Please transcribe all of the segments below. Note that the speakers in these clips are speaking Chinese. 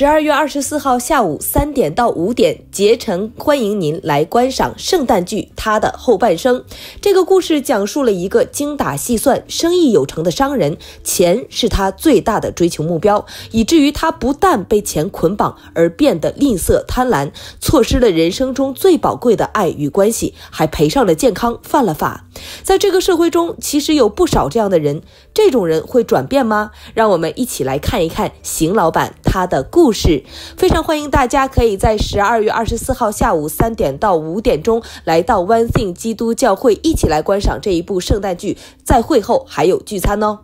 十二月二十四号下午三点到五点，竭诚欢迎您来观赏圣诞剧《他的后半生》。这个故事讲述了一个精打细算、生意有成的商人，钱是他最大的追求目标，以至于他不但被钱捆绑而变得吝啬贪婪，错失了人生中最宝贵的爱与关系，还赔上了健康，犯了法。在这个社会中，其实有不少这样的人。这种人会转变吗？让我们一起来看一看邢老板他的故。故事非常欢迎大家，可以在十二月二十四号下午三点到五点钟来到 One Thing 基督教会，一起来观赏这一部圣诞剧。在会后还有聚餐哦。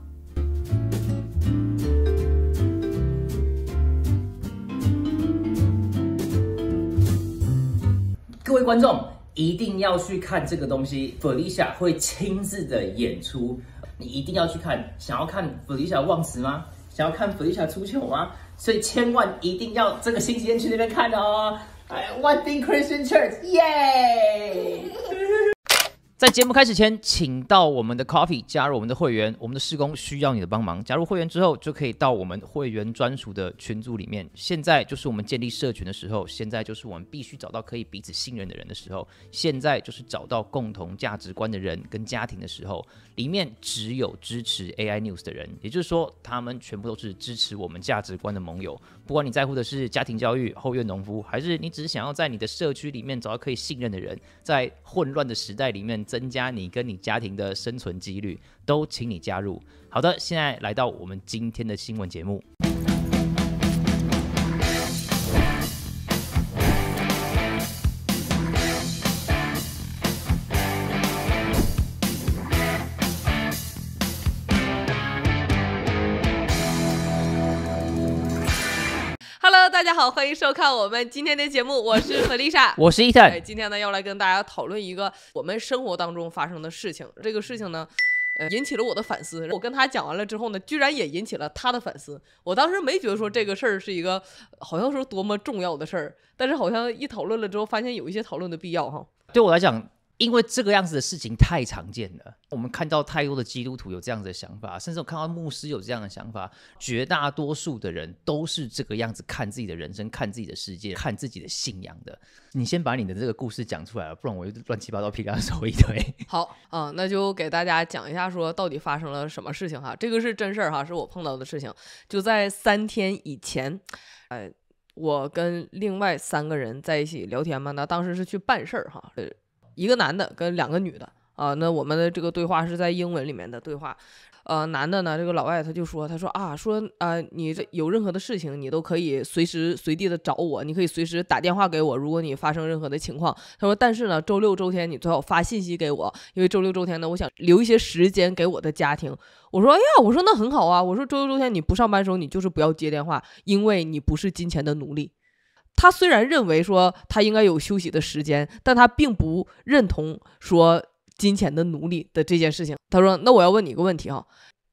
各位观众一定要去看这个东西，Felicia 会亲自的演出，你一定要去看。想要看 Felicia 忘词吗？想要看 Felicia 出糗吗？所以千万一定要这个星期天去那边看 t 哦！哎，n g Christian Church，耶！在节目开始前，请到我们的 Coffee 加入我们的会员。我们的施工需要你的帮忙。加入会员之后，就可以到我们会员专属的群组里面。现在就是我们建立社群的时候，现在就是我们必须找到可以彼此信任的人的时候，现在就是找到共同价值观的人跟家庭的时候。里面只有支持 AI News 的人，也就是说，他们全部都是支持我们价值观的盟友。不管你在乎的是家庭教育、后院农夫，还是你只是想要在你的社区里面找到可以信任的人，在混乱的时代里面。增加你跟你家庭的生存几率，都请你加入。好的，现在来到我们今天的新闻节目。欢迎收看我们今天的节目，我是何丽莎，我是伊泰。今天呢，要来跟大家讨论一个我们生活当中发生的事情。这个事情呢，呃，引起了我的反思。我跟他讲完了之后呢，居然也引起了他的反思。我当时没觉得说这个事儿是一个好像说多么重要的事儿，但是好像一讨论了之后，发现有一些讨论的必要哈。对我来讲。因为这个样子的事情太常见了，我们看到太多的基督徒有这样的想法，甚至我看到牧师有这样的想法。绝大多数的人都是这个样子看自己的人生、看自己的世界、看自己的信仰的。你先把你的这个故事讲出来了，不然我就乱七八糟、屁拉说一堆。好嗯，那就给大家讲一下，说到底发生了什么事情哈？这个是真事儿哈，是我碰到的事情。就在三天以前，哎，我跟另外三个人在一起聊天嘛，那当时是去办事儿哈。一个男的跟两个女的啊，那我们的这个对话是在英文里面的对话，呃，男的呢，这个老外他就说，他说啊，说啊，你这有任何的事情，你都可以随时随地的找我，你可以随时打电话给我，如果你发生任何的情况，他说，但是呢，周六周天你最好发信息给我，因为周六周天呢，我想留一些时间给我的家庭。我说，哎呀，我说那很好啊，我说周六周天你不上班的时候，你就是不要接电话，因为你不是金钱的奴隶。他虽然认为说他应该有休息的时间，但他并不认同说金钱的奴隶的这件事情。他说：“那我要问你一个问题哈，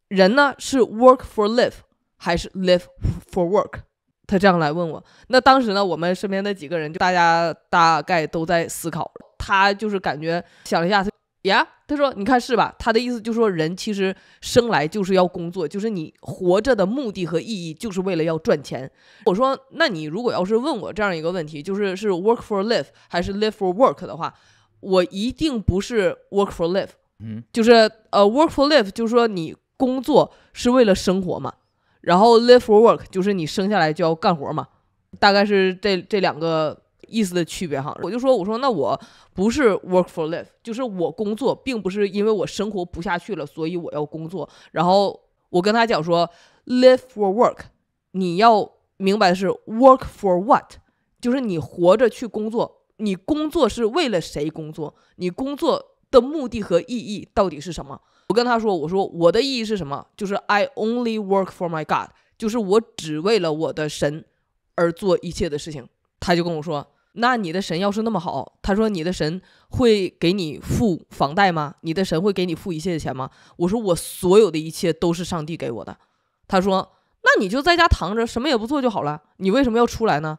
人呢是 work for live 还是 live for work？” 他这样来问我。那当时呢，我们身边的几个人就大家大概都在思考。他就是感觉想了一下。他呀，他说：“你看是吧？”他的意思就是说，人其实生来就是要工作，就是你活着的目的和意义就是为了要赚钱。我说：“那你如果要是问我这样一个问题，就是是 work for live 还是 live for work 的话，我一定不是 work for live。嗯，就是呃，work for live 就是说你工作是为了生活嘛，然后 live for work 就是你生下来就要干活嘛，大概是这这两个。”意思的区别哈，我就说，我说那我不是 work for live，就是我工作并不是因为我生活不下去了，所以我要工作。然后我跟他讲说，live for work，你要明白的是 work for what，就是你活着去工作，你工作是为了谁工作？你工作的目的和意义到底是什么？我跟他说，我说我的意义是什么？就是 I only work for my God，就是我只为了我的神而做一切的事情。他就跟我说。那你的神要是那么好，他说你的神会给你付房贷吗？你的神会给你付一切的钱吗？我说我所有的一切都是上帝给我的。他说，那你就在家躺着，什么也不做就好了。你为什么要出来呢？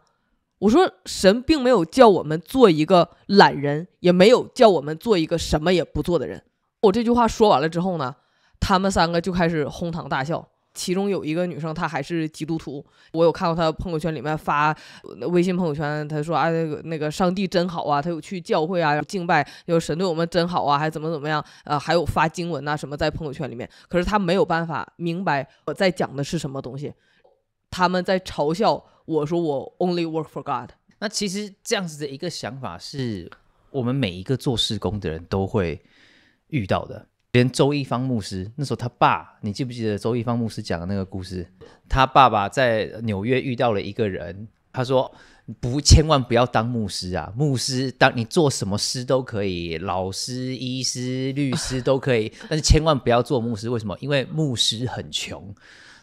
我说神并没有叫我们做一个懒人，也没有叫我们做一个什么也不做的人。我这句话说完了之后呢，他们三个就开始哄堂大笑。其中有一个女生，她还是基督徒。我有看过她朋友圈里面发微信朋友圈，她说：“啊，那个上帝真好啊，她有去教会啊，敬拜，有神对我们真好啊，还怎么怎么样？呃，还有发经文啊什么在朋友圈里面。可是她没有办法明白我在讲的是什么东西。他们在嘲笑我说我 only work for God。那其实这样子的一个想法，是我们每一个做事工的人都会遇到的。”连周一方牧师那时候，他爸，你记不记得周一方牧师讲的那个故事？他爸爸在纽约遇到了一个人，他说：“不，千万不要当牧师啊！牧师，当你做什么师都可以，老师、医师、律师都可以，但是千万不要做牧师。为什么？因为牧师很穷。”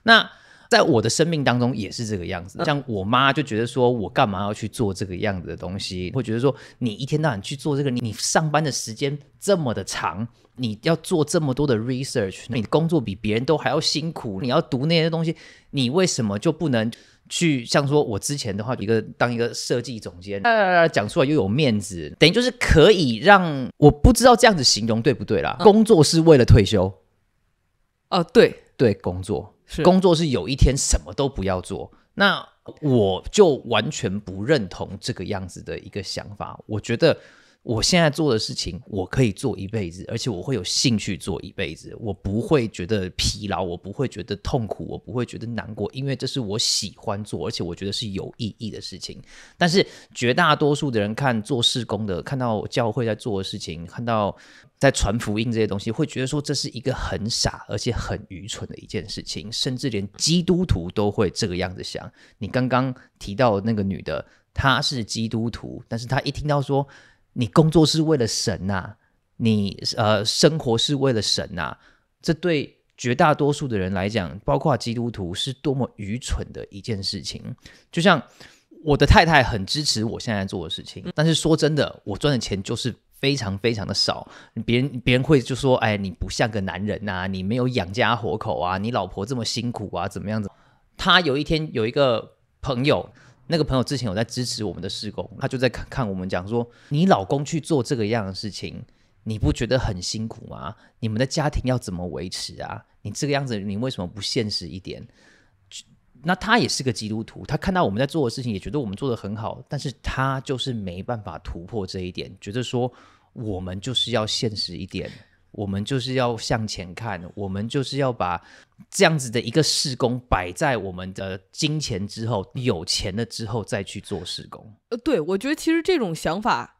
那在我的生命当中也是这个样子，像我妈就觉得说，我干嘛要去做这个样子的东西？会觉得说，你一天到晚去做这个，你上班的时间这么的长，你要做这么多的 research，你的工作比别人都还要辛苦，你要读那些东西，你为什么就不能去像说，我之前的话，一个当一个设计总监，讲出来又有面子，等于就是可以让我不知道这样子形容对不对啦？工作是为了退休？哦，对对，工作。工作是有一天什么都不要做，那我就完全不认同这个样子的一个想法。我觉得。我现在做的事情，我可以做一辈子，而且我会有兴趣做一辈子。我不会觉得疲劳，我不会觉得痛苦，我不会觉得难过，因为这是我喜欢做，而且我觉得是有意义的事情。但是绝大多数的人看做事工的，看到教会在做的事情，看到在传福音这些东西，会觉得说这是一个很傻而且很愚蠢的一件事情，甚至连基督徒都会这个样子想。你刚刚提到那个女的，她是基督徒，但是她一听到说。你工作是为了神呐，你呃生活是为了神呐，这对绝大多数的人来讲，包括基督徒，是多么愚蠢的一件事情。就像我的太太很支持我现在做的事情，但是说真的，我赚的钱就是非常非常的少。别人别人会就说：“哎，你不像个男人呐，你没有养家活口啊，你老婆这么辛苦啊，怎么样子？”他有一天有一个朋友。那个朋友之前有在支持我们的施工，他就在看看我们讲说，你老公去做这个样的事情，你不觉得很辛苦吗？你们的家庭要怎么维持啊？你这个样子，你为什么不现实一点？那他也是个基督徒，他看到我们在做的事情，也觉得我们做的很好，但是他就是没办法突破这一点，觉得说我们就是要现实一点。我们就是要向前看，我们就是要把这样子的一个事工摆在我们的金钱之后，有钱了之后再去做事工。呃，对，我觉得其实这种想法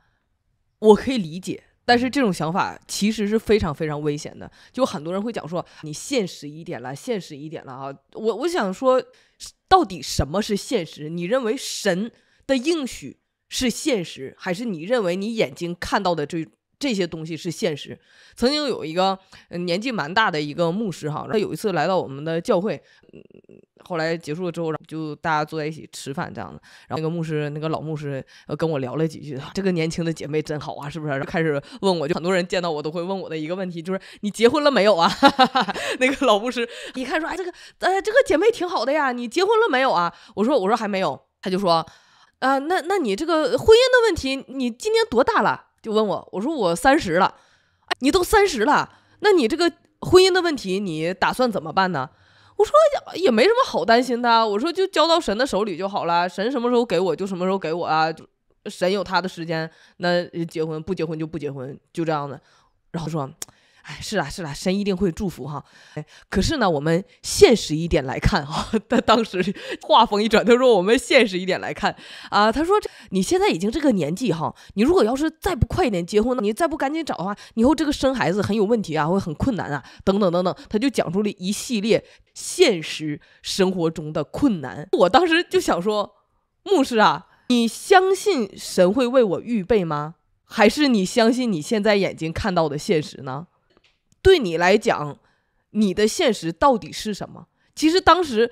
我可以理解，但是这种想法其实是非常非常危险的。就很多人会讲说：“你现实一点了，现实一点了啊！”我我想说，到底什么是现实？你认为神的应许是现实，还是你认为你眼睛看到的这？这些东西是现实。曾经有一个年纪蛮大的一个牧师哈，他有一次来到我们的教会，后来结束了之后，就大家坐在一起吃饭这样的。然后那个牧师，那个老牧师跟我聊了几句，这个年轻的姐妹真好啊，是不是？开始问我就很多人见到我都会问我的一个问题，就是你结婚了没有啊？那个老牧师一看说，哎，这个呃，这个姐妹挺好的呀，你结婚了没有啊？我说，我说还没有。他就说，呃，那那你这个婚姻的问题，你今年多大了？就问我，我说我三十了，哎，你都三十了，那你这个婚姻的问题，你打算怎么办呢？我说也没什么好担心的，我说就交到神的手里就好了，神什么时候给我就什么时候给我啊，就神有他的时间，那结婚不结婚就不结婚，就这样子。然后说。是啦是啦，神一定会祝福哈。可是呢，我们现实一点来看哈。他当时话锋一转，他说：“我们现实一点来看啊。”他说：“这你现在已经这个年纪哈，你如果要是再不快一点结婚呢，你再不赶紧找的话，以后这个生孩子很有问题啊，会很困难啊，等等等等。”他就讲出了一系列现实生活中的困难。我当时就想说，牧师啊，你相信神会为我预备吗？还是你相信你现在眼睛看到的现实呢？对你来讲，你的现实到底是什么？其实当时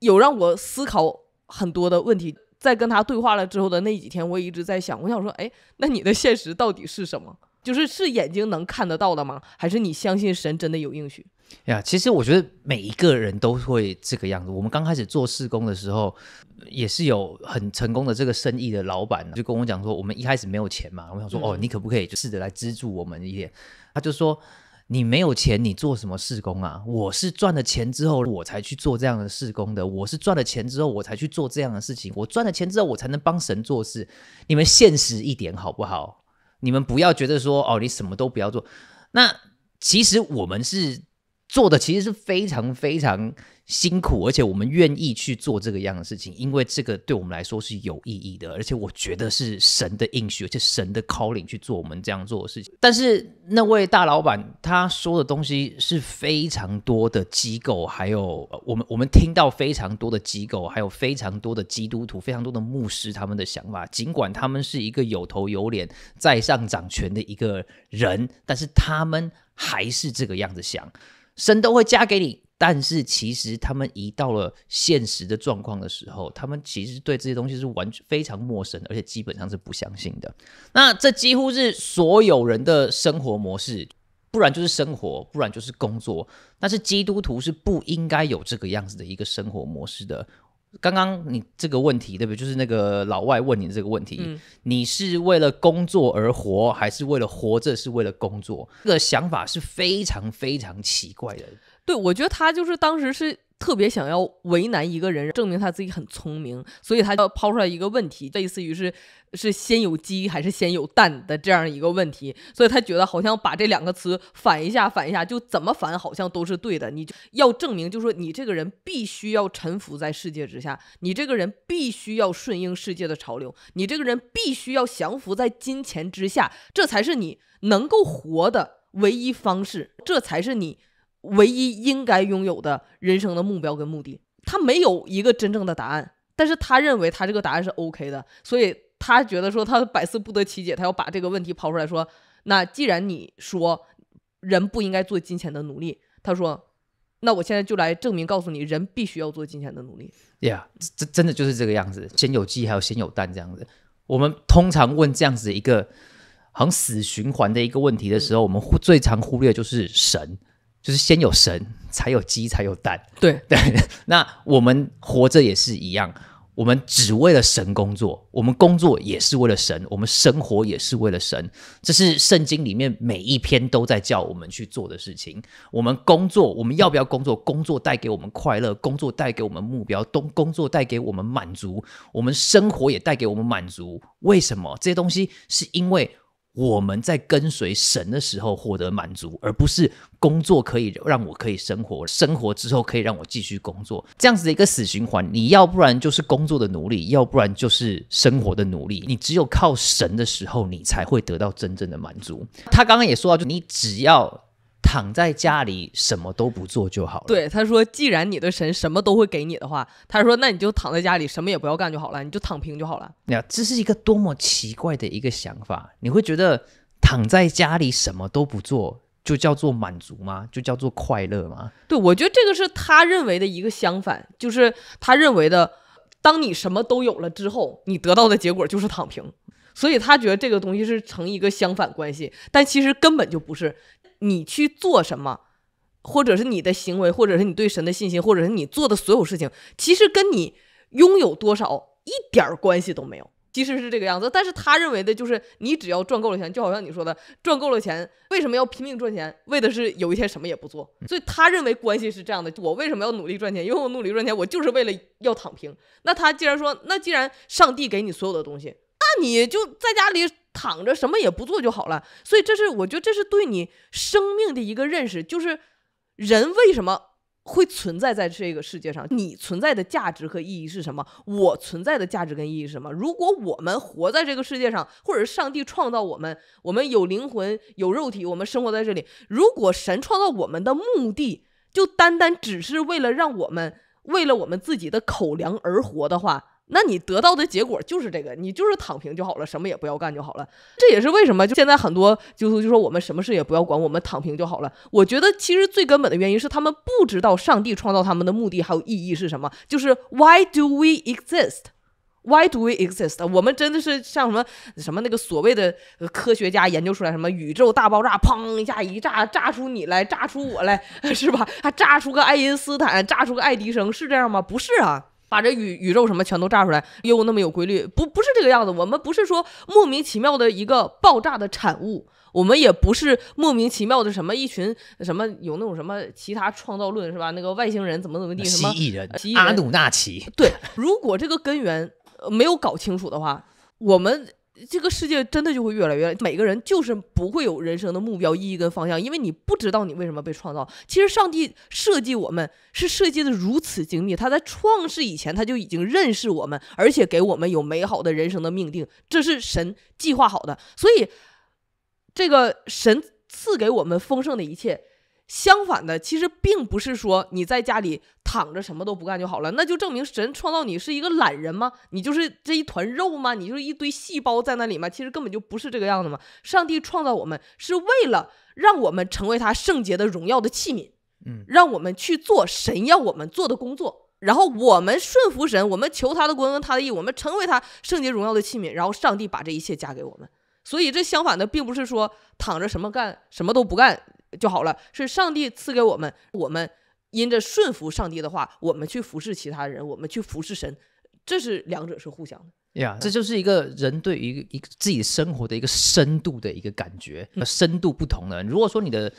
有让我思考很多的问题。在跟他对话了之后的那几天，我也一直在想，我想说，哎，那你的现实到底是什么？就是是眼睛能看得到的吗？还是你相信神真的有应许呀？其实我觉得每一个人都会这个样子。我们刚开始做试工的时候，也是有很成功的这个生意的老板就跟我讲说，我们一开始没有钱嘛，我想说，哦，你可不可以就试着来资助我们一点？他就说。你没有钱，你做什么事工啊？我是赚了钱之后，我才去做这样的事工的。我是赚了钱之后，我才去做这样的事情。我赚了钱之后，我才能帮神做事。你们现实一点好不好？你们不要觉得说哦，你什么都不要做。那其实我们是。做的其实是非常非常辛苦，而且我们愿意去做这个样的事情，因为这个对我们来说是有意义的，而且我觉得是神的应许，而且神的 calling 去做我们这样做的事情。但是那位大老板他说的东西是非常多的机构，还有我们我们听到非常多的机构，还有非常多的基督徒、非常多的牧师他们的想法。尽管他们是一个有头有脸、在上掌权的一个人，但是他们还是这个样子想。神都会嫁给你，但是其实他们一到了现实的状况的时候，他们其实对这些东西是完全非常陌生，而且基本上是不相信的。那这几乎是所有人的生活模式，不然就是生活，不然就是工作。但是基督徒是不应该有这个样子的一个生活模式的。刚刚你这个问题对不对？就是那个老外问你这个问题，你是为了工作而活，还是为了活着是为了工作？这个想法是非常非常奇怪的。对，我觉得他就是当时是。特别想要为难一个人，证明他自己很聪明，所以他要抛出来一个问题，类似于是是先有鸡还是先有蛋的这样一个问题。所以他觉得好像把这两个词反一下，反一下就怎么反好像都是对的。你就要证明，就说你这个人必须要臣服在世界之下，你这个人必须要顺应世界的潮流，你这个人必须要降服在金钱之下，这才是你能够活的唯一方式，这才是你。唯一应该拥有的人生的目标跟目的，他没有一个真正的答案，但是他认为他这个答案是 OK 的，所以他觉得说他百思不得其解，他要把这个问题抛出来，说那既然你说人不应该做金钱的奴隶，他说那我现在就来证明，告诉你人必须要做金钱的奴隶。Yeah，真真的就是这个样子，先有鸡还有先有蛋这样子。我们通常问这样子一个很死循环的一个问题的时候，我们最常忽略就是神。就是先有神，才有鸡，才有蛋。对 对，那我们活着也是一样，我们只为了神工作，我们工作也是为了神，我们生活也是为了神。这是圣经里面每一篇都在叫我们去做的事情。我们工作，我们要不要工作？工作带给我们快乐，工作带给我们目标，工工作带给我们满足，我们生活也带给我们满足。为什么这些东西？是因为。我们在跟随神的时候获得满足，而不是工作可以让我可以生活，生活之后可以让我继续工作，这样子的一个死循环。你要不然就是工作的奴隶，要不然就是生活的奴隶。你只有靠神的时候，你才会得到真正的满足。他刚刚也说到，就你只要。躺在家里什么都不做就好了。对，他说：“既然你的神什么都会给你的话，他说那你就躺在家里什么也不要干就好了，你就躺平就好了。”呀，这是一个多么奇怪的一个想法！你会觉得躺在家里什么都不做就叫做满足吗？就叫做快乐吗？对，我觉得这个是他认为的一个相反，就是他认为的，当你什么都有了之后，你得到的结果就是躺平，所以他觉得这个东西是成一个相反关系，但其实根本就不是。你去做什么，或者是你的行为，或者是你对神的信心，或者是你做的所有事情，其实跟你拥有多少一点关系都没有，其实是这个样子。但是他认为的就是，你只要赚够了钱，就好像你说的，赚够了钱，为什么要拼命赚钱？为的是有一天什么也不做。所以他认为关系是这样的：我为什么要努力赚钱？因为我努力赚钱，我就是为了要躺平。那他既然说，那既然上帝给你所有的东西。那你就在家里躺着，什么也不做就好了。所以，这是我觉得这是对你生命的一个认识，就是人为什么会存在在这个世界上，你存在的价值和意义是什么？我存在的价值跟意义是什么？如果我们活在这个世界上，或者是上帝创造我们，我们有灵魂有肉体，我们生活在这里。如果神创造我们的目的，就单单只是为了让我们为了我们自己的口粮而活的话。那你得到的结果就是这个，你就是躺平就好了，什么也不要干就好了。这也是为什么，就现在很多基督徒就说我们什么事也不要管，我们躺平就好了。我觉得其实最根本的原因是他们不知道上帝创造他们的目的还有意义是什么，就是 Why do we exist? Why do we exist? 我们真的是像什么什么那个所谓的科学家研究出来什么宇宙大爆炸，砰一下一炸，炸出你来，炸出我来，是吧？还炸出个爱因斯坦，炸出个爱迪生，是这样吗？不是啊。把这宇宇宙什么全都炸出来，又那么有规律，不不是这个样子。我们不是说莫名其妙的一个爆炸的产物，我们也不是莫名其妙的什么一群什么有那种什么其他创造论是吧？那个外星人怎么怎么地什么？蜥蜴人、阿努纳奇。对，如果这个根源没有搞清楚的话，我们。这个世界真的就会越来越，每个人就是不会有人生的目标、意义跟方向，因为你不知道你为什么被创造。其实上帝设计我们是设计的如此精密，他在创世以前他就已经认识我们，而且给我们有美好的人生的命定，这是神计划好的。所以，这个神赐给我们丰盛的一切。相反的，其实并不是说你在家里躺着什么都不干就好了，那就证明神创造你是一个懒人吗？你就是这一团肉吗？你就是一堆细胞在那里吗？其实根本就不是这个样子嘛！上帝创造我们是为了让我们成为他圣洁的荣耀的器皿，嗯，让我们去做神要我们做的工作，然后我们顺服神，我们求他的国跟他的意，我们成为他圣洁荣耀的器皿，然后上帝把这一切加给我们。所以这相反的，并不是说躺着什么干什么都不干。就好了，是上帝赐给我们，我们因着顺服上帝的话，我们去服侍其他人，我们去服侍神，这是两者是互相的呀。这就是一个人对于一自己生活的一个深度的一个感觉，深度不同呢，如果说你的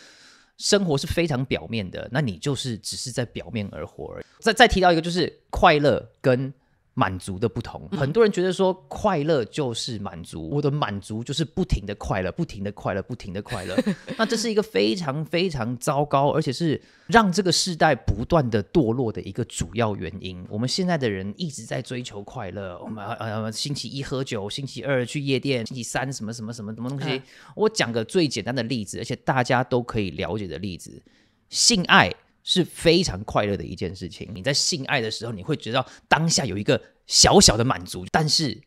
生活是非常表面的，那你就是只是在表面而活。而已。再再提到一个，就是快乐跟。满足的不同，很多人觉得说快乐就是满足，我的满足就是不停的快乐，不停的快乐，不停的快乐。那这是一个非常非常糟糕，而且是让这个时代不断的堕落的一个主要原因。我们现在的人一直在追求快乐，我们呃星期一喝酒，星期二去夜店，星期三什么什么什么什么东西。我讲个最简单的例子，而且大家都可以了解的例子，性爱。是非常快乐的一件事情。你在性爱的时候，你会觉得当下有一个小小的满足，但是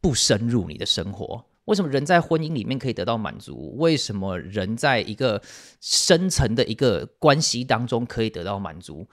不深入你的生活。为什么人在婚姻里面可以得到满足？为什么人在一个深层的一个关系当中可以得到满足？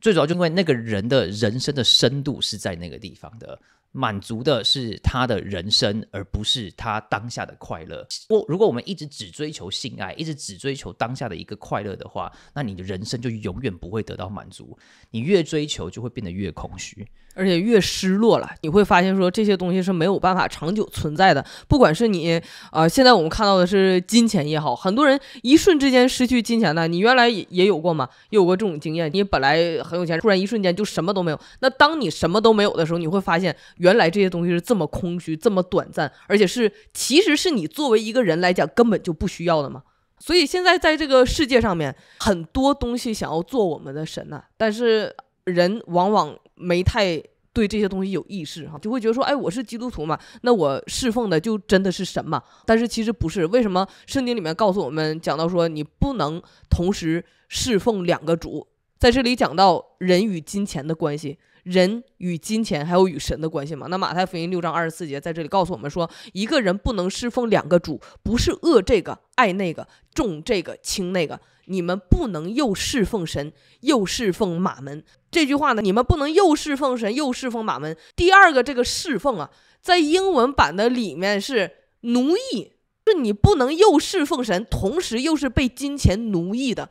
最主要就因为那个人的人生的深度是在那个地方的。满足的是他的人生，而不是他当下的快乐。我如果我们一直只追求性爱，一直只追求当下的一个快乐的话，那你的人生就永远不会得到满足。你越追求，就会变得越空虚，而且越失落了。你会发现，说这些东西是没有办法长久存在的。不管是你啊，现在我们看到的是金钱也好，很多人一瞬之间失去金钱的，你原来也有过吗？有过这种经验？你本来很有钱，突然一瞬间就什么都没有。那当你什么都没有的时候，你会发现。原来这些东西是这么空虚、这么短暂，而且是其实是你作为一个人来讲根本就不需要的嘛。所以现在在这个世界上面，很多东西想要做我们的神呐，但是人往往没太对这些东西有意识哈，就会觉得说，哎，我是基督徒嘛，那我侍奉的就真的是神嘛。但是其实不是，为什么圣经里面告诉我们讲到说，你不能同时侍奉两个主，在这里讲到人与金钱的关系。人与金钱还有与神的关系吗？那马太福音六章二十四节在这里告诉我们说，一个人不能侍奉两个主，不是恶这个爱那个，重这个轻那个。你们不能又侍奉神，又侍奉马门。这句话呢，你们不能又侍奉神，又侍奉马门。第二个这个侍奉啊，在英文版的里面是奴役，就你不能又侍奉神，同时又是被金钱奴役的。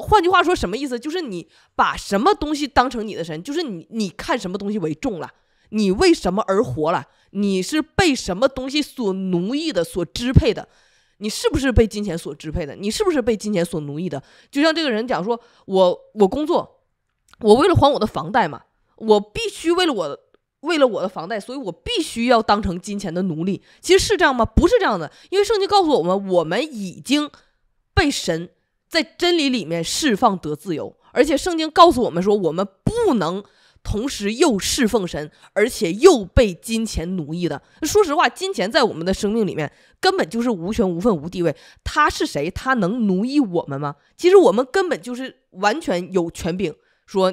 换句话说，什么意思？就是你把什么东西当成你的神？就是你你看什么东西为重了？你为什么而活了？你是被什么东西所奴役的、所支配的？你是不是被金钱所支配的？你是不是被金钱所奴役的？就像这个人讲说：“我我工作，我为了还我的房贷嘛，我必须为了我为了我的房贷，所以我必须要当成金钱的奴隶。”其实，是这样吗？不是这样的，因为圣经告诉我们，我们已经被神。在真理里面释放得自由，而且圣经告诉我们说，我们不能同时又侍奉神，而且又被金钱奴役的。说实话，金钱在我们的生命里面根本就是无权无份无地位，他是谁？他能奴役我们吗？其实我们根本就是完全有权柄，说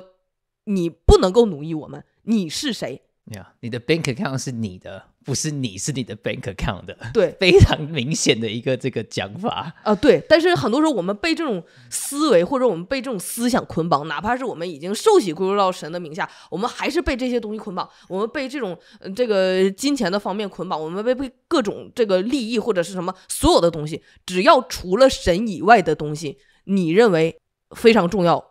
你不能够奴役我们，你是谁呀？你的 bank account 是你的。不是你是你的 bank account 的，对，非常明显的一个这个讲法啊，对。但是很多时候我们被这种思维或者我们被这种思想捆绑，哪怕是我们已经受洗归入到神的名下，我们还是被这些东西捆绑。我们被这种这个金钱的方面捆绑，我们被被各种这个利益或者是什么所有的东西，只要除了神以外的东西，你认为非常重要，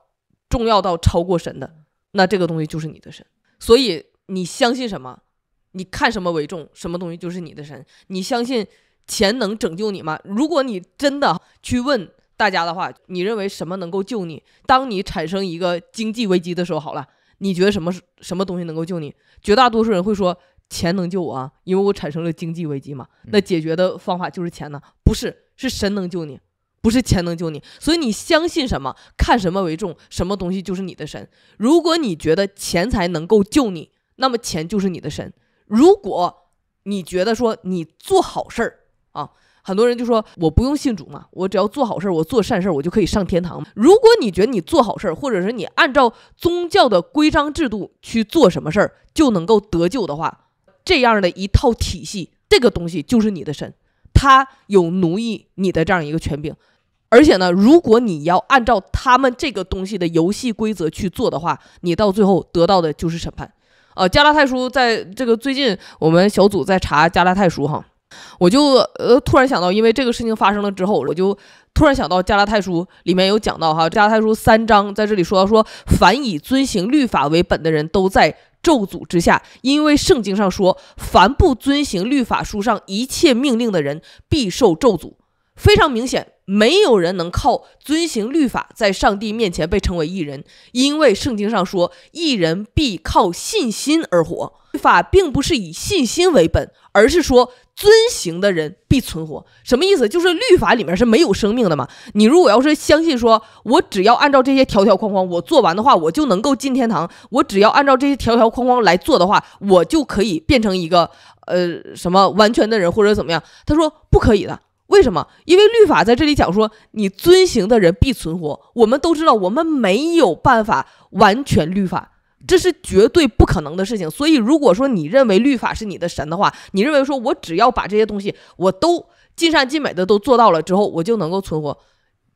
重要到超过神的，那这个东西就是你的神。所以你相信什么？你看什么为重，什么东西就是你的神。你相信钱能拯救你吗？如果你真的去问大家的话，你认为什么能够救你？当你产生一个经济危机的时候，好了，你觉得什么什么东西能够救你？绝大多数人会说钱能救我，因为我产生了经济危机嘛。那解决的方法就是钱呢？不是，是神能救你，不是钱能救你。所以你相信什么？看什么为重，什么东西就是你的神。如果你觉得钱财能够救你，那么钱就是你的神。如果你觉得说你做好事儿啊，很多人就说我不用信主嘛，我只要做好事儿，我做善事儿，我就可以上天堂。如果你觉得你做好事儿，或者是你按照宗教的规章制度去做什么事儿，就能够得救的话，这样的一套体系，这个东西就是你的神，他有奴役你的这样一个权柄。而且呢，如果你要按照他们这个东西的游戏规则去做的话，你到最后得到的就是审判。呃，加拉泰书在这个最近，我们小组在查加拉泰书哈，我就呃突然想到，因为这个事情发生了之后，我就突然想到加拉太书里面有讲到哈，加拉太书三章在这里说到说，凡以遵行律法为本的人都在咒诅之下，因为圣经上说，凡不遵行律法书上一切命令的人，必受咒诅，非常明显。没有人能靠遵行律法在上帝面前被称为一人，因为圣经上说，一人必靠信心而活。律法并不是以信心为本，而是说遵行的人必存活。什么意思？就是律法里面是没有生命的嘛。你如果要是相信，说我只要按照这些条条框框，我做完的话，我就能够进天堂。我只要按照这些条条框框来做的话，我就可以变成一个呃什么完全的人或者怎么样？他说不可以的。为什么？因为律法在这里讲说，你遵行的人必存活。我们都知道，我们没有办法完全律法，这是绝对不可能的事情。所以，如果说你认为律法是你的神的话，你认为说我只要把这些东西我都尽善尽美的都做到了之后，我就能够存活，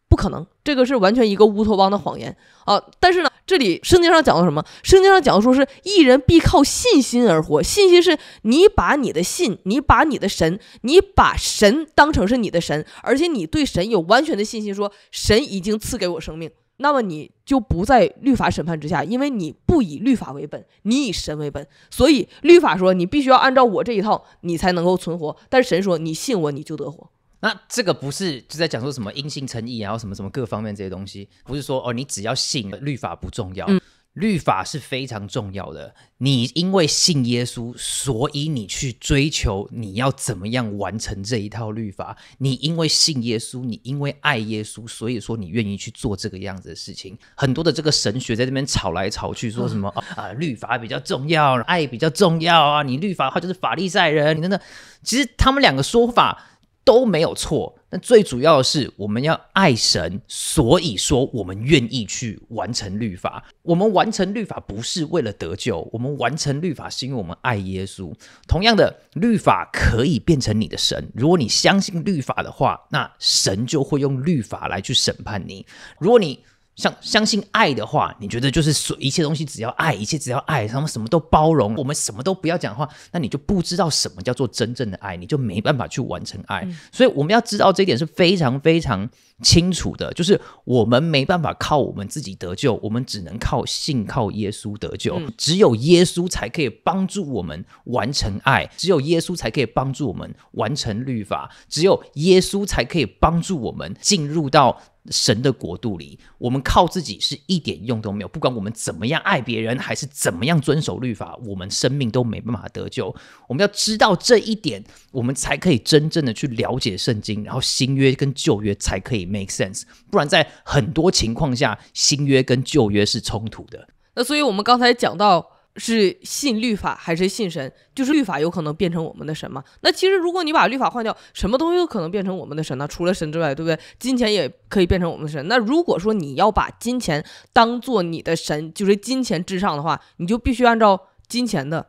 不可能，这个是完全一个乌托邦的谎言啊！但是呢。这里圣经上讲的什么？圣经上讲的说是一人必靠信心而活。信心是你把你的信，你把你的神，你把神当成是你的神，而且你对神有完全的信心，说神已经赐给我生命，那么你就不在律法审判之下，因为你不以律法为本，你以神为本。所以律法说你必须要按照我这一套，你才能够存活。但是神说你信我，你就得活。那这个不是就在讲说什么因信称义，然后什么什么各方面这些东西，不是说哦，你只要信，律法不重要，嗯，律法是非常重要的。你因为信耶稣，所以你去追求你要怎么样完成这一套律法。你因为信耶稣，你因为爱耶稣，所以说你愿意去做这个样子的事情。很多的这个神学在这边吵来吵去，说什么啊，律法比较重要，爱比较重要啊，你律法的话就是法利赛人，你真的，其实他们两个说法。都没有错，那最主要的是我们要爱神，所以说我们愿意去完成律法。我们完成律法不是为了得救，我们完成律法是因为我们爱耶稣。同样的，律法可以变成你的神，如果你相信律法的话，那神就会用律法来去审判你。如果你相相信爱的话，你觉得就是所一切东西，只要爱，一切只要爱，他们什么都包容，我们什么都不要讲话，那你就不知道什么叫做真正的爱，你就没办法去完成爱。所以我们要知道这一点是非常非常清楚的，就是我们没办法靠我们自己得救，我们只能靠信靠耶稣得救，只有耶稣才可以帮助我们完成爱，只有耶稣才可以帮助我们完成律法，只有耶稣才可以帮助我们进入到。神的国度里，我们靠自己是一点用都没有。不管我们怎么样爱别人，还是怎么样遵守律法，我们生命都没办法得救。我们要知道这一点，我们才可以真正的去了解圣经，然后新约跟旧约才可以 make sense。不然，在很多情况下，新约跟旧约是冲突的。那所以我们刚才讲到。是信律法还是信神？就是律法有可能变成我们的神吗？那其实如果你把律法换掉，什么东西都可能变成我们的神呢？除了神之外，对不对？金钱也可以变成我们的神。那如果说你要把金钱当做你的神，就是金钱至上的话，你就必须按照金钱的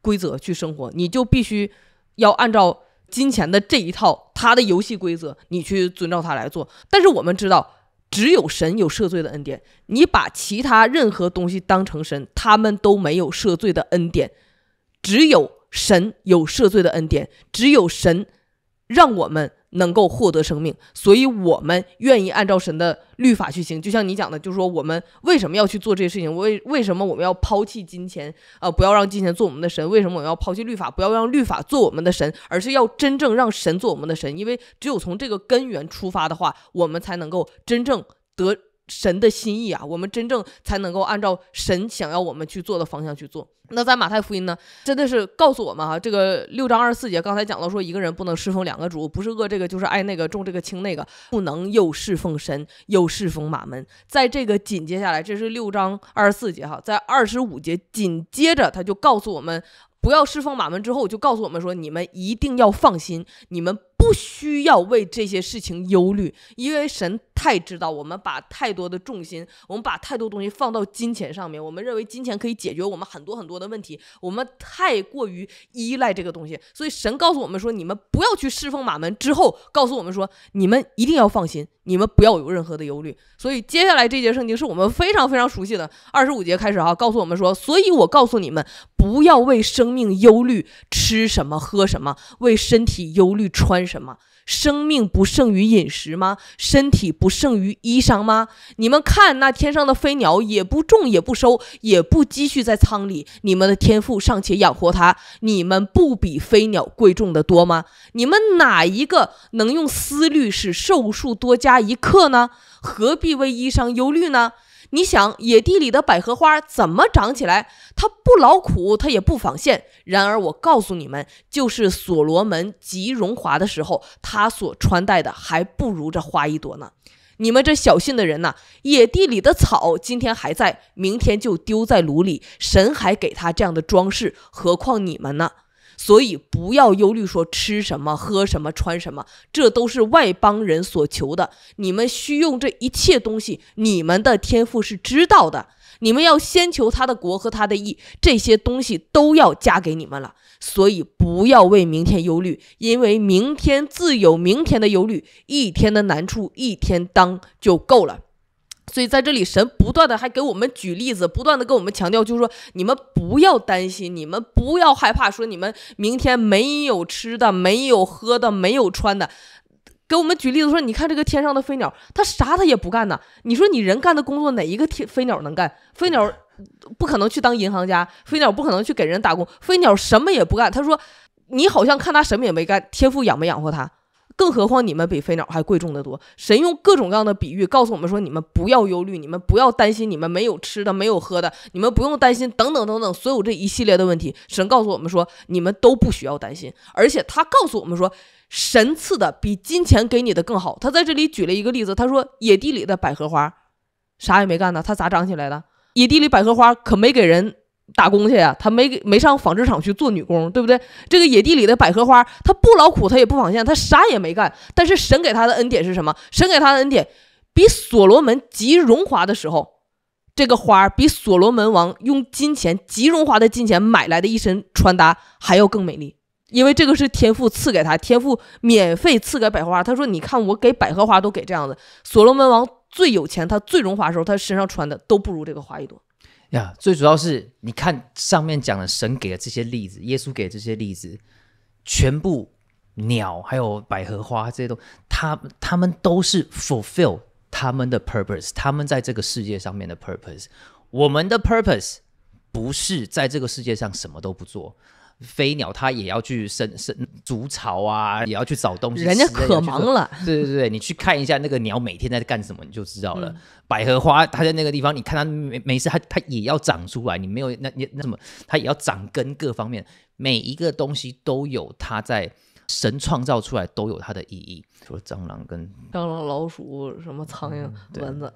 规则去生活，你就必须要按照金钱的这一套他的游戏规则，你去遵照他来做。但是我们知道。只有神有赦罪的恩典，你把其他任何东西当成神，他们都没有赦罪的恩典。只有神有赦罪的恩典，只有神。让我们能够获得生命，所以我们愿意按照神的律法去行。就像你讲的，就是说我们为什么要去做这些事情？为为什么我们要抛弃金钱啊？不要让金钱做我们的神？为什么我们要抛弃律法？不要让律法做我们的神？而是要真正让神做我们的神？因为只有从这个根源出发的话，我们才能够真正得。神的心意啊，我们真正才能够按照神想要我们去做的方向去做。那在马太福音呢，真的是告诉我们哈，这个六章二十四节，刚才讲到说一个人不能侍奉两个主，不是恶这个就是爱那个，重这个轻那个，不能又侍奉神又侍奉马门。在这个紧接下来，这是六章二十四节哈，在二十五节紧接着他就告诉我们，不要侍奉马门之后，就告诉我们说，你们一定要放心，你们不需要为这些事情忧虑，因为神。太知道，我们把太多的重心，我们把太多东西放到金钱上面。我们认为金钱可以解决我们很多很多的问题，我们太过于依赖这个东西。所以神告诉我们说，你们不要去侍奉马门。之后告诉我们说，你们一定要放心，你们不要有任何的忧虑。所以接下来这节圣经是我们非常非常熟悉的，二十五节开始哈，告诉我们说，所以我告诉你们，不要为生命忧虑，吃什么喝什么；为身体忧虑，穿什么。生命不胜于饮食吗？身体不胜于衣裳吗？你们看那天上的飞鸟，也不种，也不收，也不积蓄在仓里，你们的天赋尚且养活它，你们不比飞鸟贵重的多吗？你们哪一个能用思虑使寿数多加一刻呢？何必为衣裳忧虑呢？你想野地里的百合花怎么长起来？它不劳苦，它也不纺线。然而我告诉你们，就是所罗门极荣华的时候，他所穿戴的还不如这花一朵呢。你们这小信的人呐，野地里的草今天还在，明天就丢在炉里。神还给他这样的装饰，何况你们呢？所以不要忧虑，说吃什么、喝什么、穿什么，这都是外邦人所求的。你们需用这一切东西，你们的天赋是知道的。你们要先求他的国和他的义，这些东西都要加给你们了。所以不要为明天忧虑，因为明天自有明天的忧虑，一天的难处一天当就够了。所以在这里，神不断的还给我们举例子，不断的跟我们强调，就是说你们不要担心，你们不要害怕，说你们明天没有吃的，没有喝的，没有穿的。给我们举例子说，你看这个天上的飞鸟，它啥它也不干呢？你说你人干的工作，哪一个天飞鸟能干？飞鸟不可能去当银行家，飞鸟不可能去给人打工，飞鸟什么也不干。他说，你好像看他什么也没干，天赋养没养活他？更何况你们比飞鸟还贵重的多。神用各种各样的比喻告诉我们说，你们不要忧虑，你们不要担心，你们没有吃的，没有喝的，你们不用担心，等等等等，所有这一系列的问题，神告诉我们说，你们都不需要担心。而且他告诉我们说，神赐的比金钱给你的更好。他在这里举了一个例子，他说野地里的百合花，啥也没干呢，它咋长起来的？野地里百合花可没给人。打工去呀，他没给没上纺织厂去做女工，对不对？这个野地里的百合花，他不劳苦，他也不纺线，他啥也没干。但是神给他的恩典是什么？神给他的恩典比所罗门极荣华的时候，这个花比所罗门王用金钱极荣华的金钱买来的一身穿搭还要更美丽，因为这个是天赋赐给他，天赋免费赐给百合花。他说：“你看，我给百合花都给这样子。所罗门王最有钱，他最荣华的时候，他身上穿的都不如这个花一朵。”呀，最主要是你看上面讲的，神给的这些例子，耶稣给这些例子，全部鸟还有百合花这些都，他他们都是 fulfill 他们的 purpose，他们在这个世界上面的 purpose，我们的 purpose 不是在这个世界上什么都不做。飞鸟它也要去生生筑巢啊，也要去找东西。人家可忙了。对对对你去看一下那个鸟每天在干什么，你就知道了。百合花它在那个地方，你看它每每次它它也要长出来，你没有那你那么它也要长根，各方面每一个东西都有它在神创造出来都有它的意义。除了蟑螂跟蟑螂、老鼠、什么苍蝇、蚊子。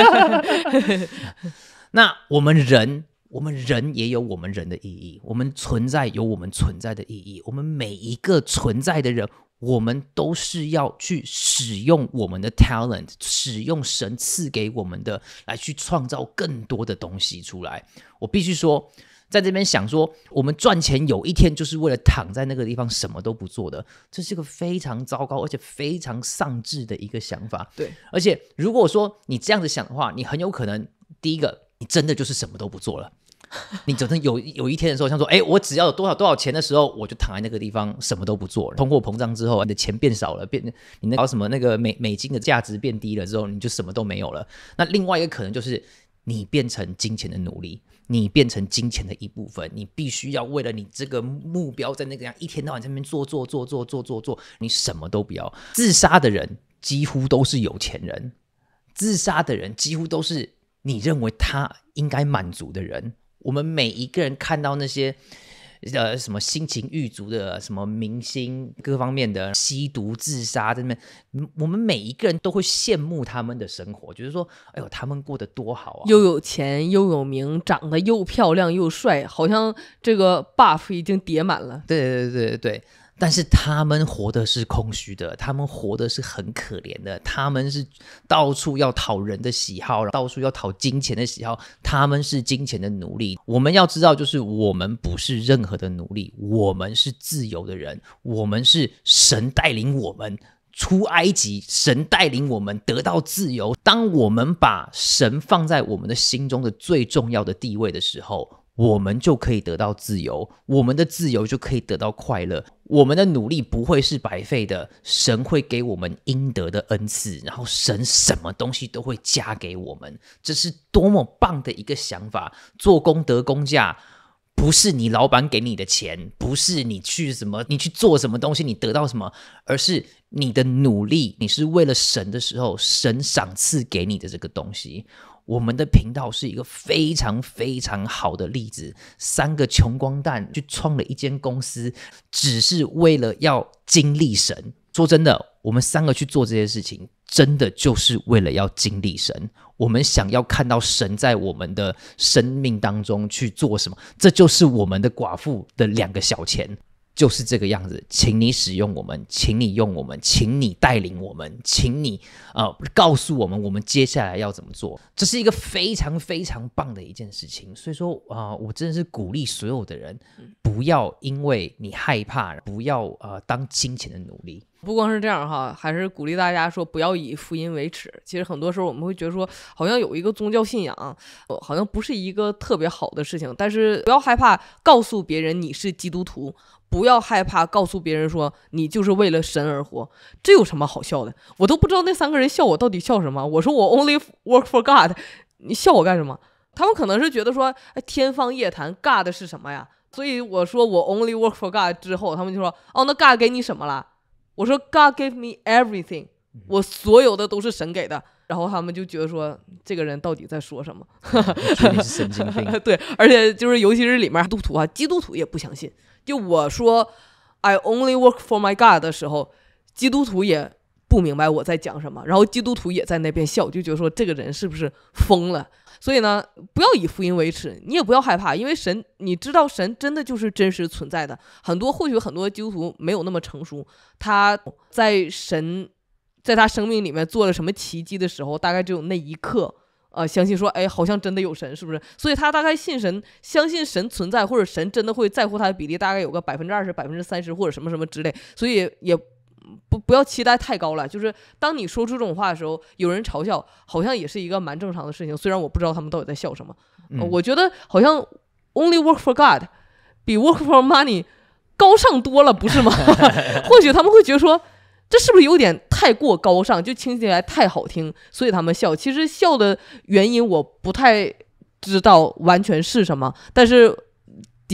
那我们人。我们人也有我们人的意义，我们存在有我们存在的意义。我们每一个存在的人，我们都是要去使用我们的 talent，使用神赐给我们的，来去创造更多的东西出来。我必须说，在这边想说，我们赚钱有一天就是为了躺在那个地方什么都不做的，这是个非常糟糕而且非常丧志的一个想法。对，而且如果说你这样子想的话，你很有可能第一个，你真的就是什么都不做了。你总能有有一天的时候，像说，哎，我只要有多少多少钱的时候，我就躺在那个地方，什么都不做了。通货膨胀之后，你的钱变少了，变，你那搞什么那个美美金的价值变低了之后，你就什么都没有了。那另外一个可能就是，你变成金钱的奴隶，你变成金钱的一部分，你必须要为了你这个目标在那个样一天到晚在那边做做做做做做做，你什么都不要。自杀的人几乎都是有钱人，自杀的人几乎都是你认为他应该满足的人。我们每一个人看到那些，呃，什么心情郁卒的、什么明星各方面的吸毒自杀，真的，我们每一个人都会羡慕他们的生活，觉得说，哎呦，他们过得多好啊，又有钱又有名，长得又漂亮又帅，好像这个 buff 已经叠满了。对对对对对。但是他们活的是空虚的，他们活的是很可怜的，他们是到处要讨人的喜好，到处要讨金钱的喜好，他们是金钱的奴隶。我们要知道，就是我们不是任何的奴隶，我们是自由的人，我们是神带领我们出埃及，神带领我们得到自由。当我们把神放在我们的心中的最重要的地位的时候。我们就可以得到自由，我们的自由就可以得到快乐，我们的努力不会是白费的，神会给我们应得的恩赐，然后神什么东西都会加给我们，这是多么棒的一个想法！做功德工价，不是你老板给你的钱，不是你去什么你去做什么东西你得到什么，而是你的努力，你是为了神的时候，神赏赐给你的这个东西。我们的频道是一个非常非常好的例子，三个穷光蛋去创了一间公司，只是为了要经历神。说真的，我们三个去做这些事情，真的就是为了要经历神。我们想要看到神在我们的生命当中去做什么，这就是我们的寡妇的两个小钱。就是这个样子，请你使用我们，请你用我们，请你带领我们，请你呃告诉我们，我们接下来要怎么做？这是一个非常非常棒的一件事情，所以说啊，我真的是鼓励所有的人，不要因为你害怕，不要呃当金钱的奴隶。不光是这样哈，还是鼓励大家说不要以福音为耻。其实很多时候我们会觉得说，好像有一个宗教信仰，好像不是一个特别好的事情。但是不要害怕告诉别人你是基督徒，不要害怕告诉别人说你就是为了神而活。这有什么好笑的？我都不知道那三个人笑我到底笑什么。我说我 only work for God，你笑我干什么？他们可能是觉得说天方夜谭，God 是什么呀？所以我说我 only work for God 之后，他们就说哦，那 God 给你什么了？我说 God gave me everything，我所有的都是神给的。然后他们就觉得说，这个人到底在说什么？哈哈哈哈对，而且就是尤其是里面基督徒啊，基督徒也不相信。就我说 I only work for my God 的时候，基督徒也。不明白我在讲什么，然后基督徒也在那边笑，就觉得说这个人是不是疯了？所以呢，不要以福音为耻，你也不要害怕，因为神，你知道神真的就是真实存在的。很多或许很多基督徒没有那么成熟，他在神，在他生命里面做了什么奇迹的时候，大概只有那一刻，呃，相信说，哎，好像真的有神，是不是？所以他大概信神，相信神存在，或者神真的会在乎他的比例，大概有个百分之二十、百分之三十或者什么什么之类，所以也。不，不要期待太高了。就是当你说出这种话的时候，有人嘲笑，好像也是一个蛮正常的事情。虽然我不知道他们到底在笑什么，我觉得好像 only work for God 比 work for money 高尚多了，不是吗？或许他们会觉得说，这是不是有点太过高尚，就听起来太好听，所以他们笑。其实笑的原因我不太知道完全是什么，但是。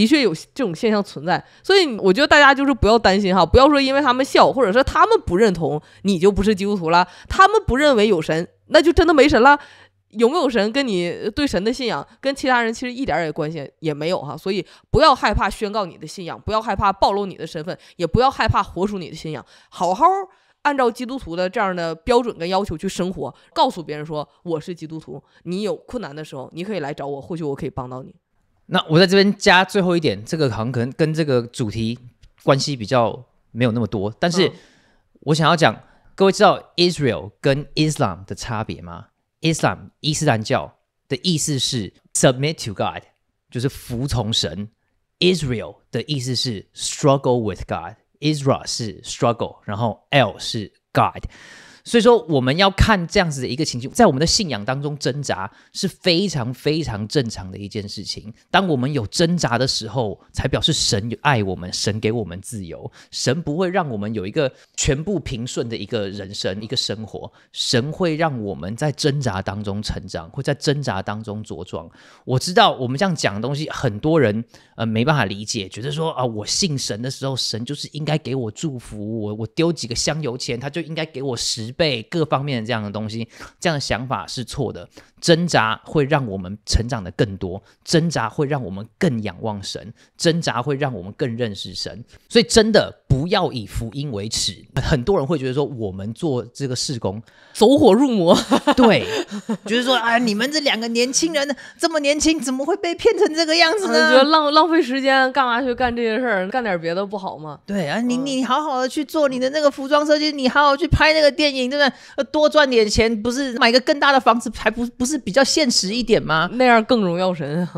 的确有这种现象存在，所以我觉得大家就是不要担心哈，不要说因为他们笑，或者说他们不认同你就不是基督徒了，他们不认为有神，那就真的没神了。有没有神跟你对神的信仰跟其他人其实一点也关系也没有哈，所以不要害怕宣告你的信仰，不要害怕暴露你的身份，也不要害怕活出你的信仰，好好按照基督徒的这样的标准跟要求去生活，告诉别人说我是基督徒。你有困难的时候，你可以来找我，或许我可以帮到你。那我在这边加最后一点，这个像可能跟这个主题关系比较没有那么多，但是我想要讲，各位知道 Israel 跟 Islam 的差别吗？Islam 伊斯兰教的意思是 submit to God，就是服从神；Israel 的意思是 struggle with God，Israel 是 struggle，然后 l 是 God。所以说，我们要看这样子的一个情绪，在我们的信仰当中挣扎是非常非常正常的一件事情。当我们有挣扎的时候，才表示神爱我们，神给我们自由，神不会让我们有一个全部平顺的一个人生一个生活，神会让我们在挣扎当中成长，会在挣扎当中茁壮。我知道我们这样讲东西，很多人呃没办法理解，觉得说啊，我信神的时候，神就是应该给我祝福，我我丢几个香油钱，他就应该给我十。被各方面的这样的东西，这样的想法是错的。挣扎会让我们成长的更多，挣扎会让我们更仰望神，挣扎会让我们更认识神。所以真的。不要以福音为耻，很多人会觉得说我们做这个事工 走火入魔，对，觉得说啊，你们这两个年轻人这么年轻怎么会被骗成这个样子呢？觉得浪浪费时间，干嘛去干这些事儿？干点别的不好吗？对啊，你你好好的去做你的那个服装设计，你好好去拍那个电影，对不对？多赚点钱，不是买个更大的房子，还不不是比较现实一点吗？那样更荣耀神。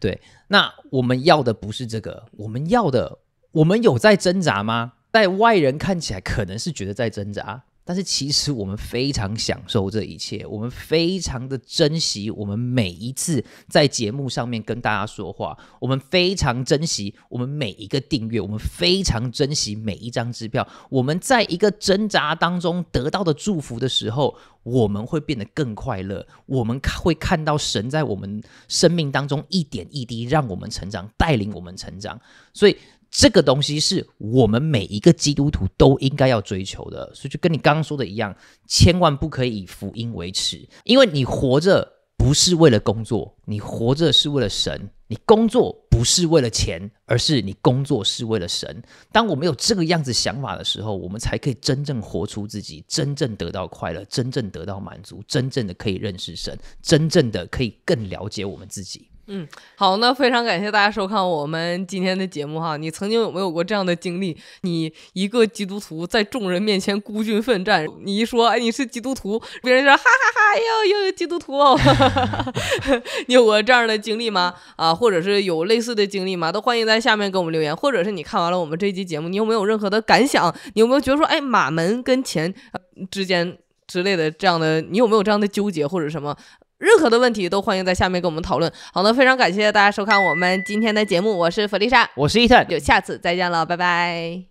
对，那我们要的不是这个，我们要的。我们有在挣扎吗？在外人看起来，可能是觉得在挣扎，但是其实我们非常享受这一切，我们非常的珍惜我们每一次在节目上面跟大家说话，我们非常珍惜我们每一个订阅，我们非常珍惜每一张支票。我们在一个挣扎当中得到的祝福的时候，我们会变得更快乐，我们会看到神在我们生命当中一点一滴让我们成长，带领我们成长。所以。这个东西是我们每一个基督徒都应该要追求的，所以就跟你刚刚说的一样，千万不可以以福音为耻，因为你活着不是为了工作，你活着是为了神；你工作不是为了钱，而是你工作是为了神。当我们有这个样子想法的时候，我们才可以真正活出自己，真正得到快乐，真正得到满足，真正的可以认识神，真正的可以更了解我们自己。嗯，好，那非常感谢大家收看我们今天的节目哈。你曾经有没有过这样的经历？你一个基督徒在众人面前孤军奋战，你一说哎你是基督徒，别人就说哈哈哈呦呦基督徒哦。你有过这样的经历吗？啊，或者是有类似的经历吗？都欢迎在下面给我们留言，或者是你看完了我们这期节目，你有没有任何的感想？你有没有觉得说哎马门跟钱之间之类的这样的，你有没有这样的纠结或者什么？任何的问题都欢迎在下面跟我们讨论。好，的，非常感谢大家收看我们今天的节目，我是弗丽莎，我是伊特，就下次再见了，拜拜。